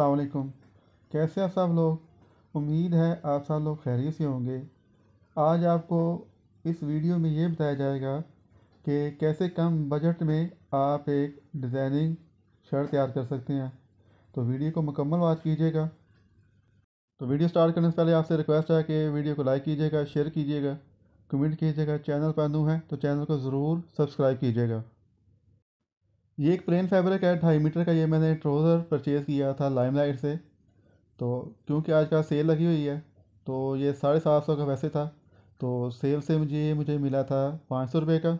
अलकुम कैसे हैं सब लोग उम्मीद है आप सब लोग खैरियत से होंगे आज आपको इस वीडियो में ये बताया जाएगा कि कैसे कम बजट में आप एक डिज़ाइनिंग शर्ट तैयार कर सकते हैं तो वीडियो को मुकम्मल बात कीजिएगा तो वीडियो स्टार्ट करने से पहले आपसे रिक्वेस्ट है कि वीडियो को लाइक कीजिएगा शेयर कीजिएगा कमेंट कीजिएगा चैनल पर नू है तो चैनल को ज़रूर सब्सक्राइब कीजिएगा ये एक प्लेन फैब्रिक है ढाई मीटर का ये मैंने ट्रोज़र परचेज़ किया था लाइमलाइट से तो क्योंकि आज का सेल लगी हुई है तो ये साढ़े सात सौ का वैसे था तो सेल से मुझे मुझे मिला था पाँच सौ रुपये का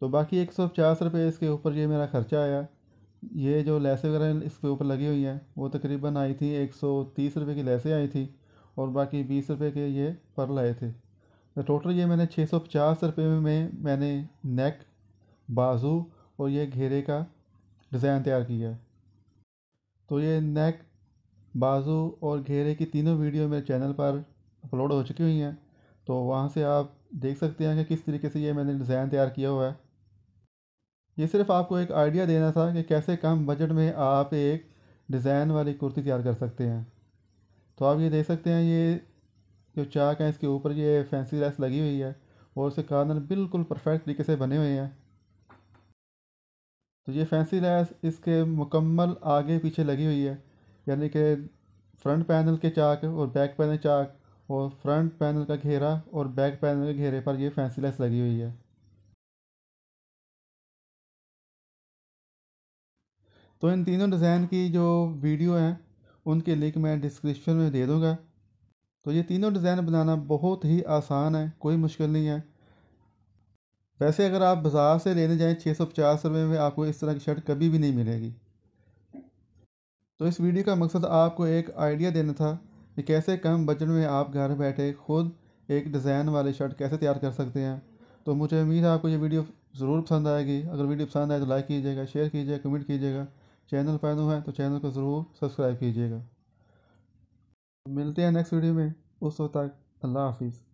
तो बाकी एक सौ पचास रुपये इसके ऊपर ये मेरा ख़र्चा आया ये जो लैसें वगैरह इसके ऊपर लगी हुई हैं वो तकरीबन आई थी एक सौ तीस रुपये की लैसें आई थी और बाकी बीस रुपये के ये पर लाए थे तो टोटल ये मैंने छः सौ पचास रुपये में मैंने नेक बाजू और ये घेरे का डिज़ाइन तैयार किया है तो ये नेक बाजू और घेरे की तीनों वीडियो मेरे चैनल पर अपलोड हो चुकी हुई हैं तो वहाँ से आप देख सकते हैं कि किस तरीके से ये मैंने डिज़ाइन तैयार किया हुआ है ये सिर्फ आपको एक आइडिया देना था कि कैसे कम बजट में आप एक डिज़ाइन वाली कुर्ती तैयार कर सकते हैं तो आप ये देख सकते हैं ये जो चाक हैं इसके ऊपर ये फैंसी लेस लगी हुई है और उसके कार्नर बिल्कुल परफेक्ट तरीके से बने हुए हैं तो ये फैंसी लेस इसके मुकम्मल आगे पीछे लगी हुई है यानी कि फ्रंट पैनल के चाक और बैक पैनल चाक और फ्रंट पैनल का घेरा और बैक पैनल के घेरे पर ये फैंसी लेस लगी हुई है तो इन तीनों डिज़ाइन की जो वीडियो हैं उनके लिंक मैं डिस्क्रिप्शन में दे दूँगा तो ये तीनों डिज़ाइन बनाना बहुत ही आसान है कोई मुश्किल नहीं है वैसे अगर आप बाज़ार से लेने जाएं छः सौ पचास रुपये में आपको इस तरह की शर्ट कभी भी नहीं मिलेगी तो इस वीडियो का मकसद आपको एक आइडिया देना था कि कैसे कम बजट में आप घर बैठे खुद एक डिज़ाइन वाली शर्ट कैसे तैयार कर सकते हैं तो मुझे उम्मीद है आपको ये वीडियो ज़रूर पसंद आएगी अगर वीडियो पसंद आए तो लाइक कीजिएगा शेयर कीजिएगा कमेंट कीजिएगा चैनल पर नो है तो चैनल को ज़रूर सब्सक्राइब कीजिएगा मिलते हैं नेक्स्ट वीडियो में उस वक्त तक अल्लाह हाफिज़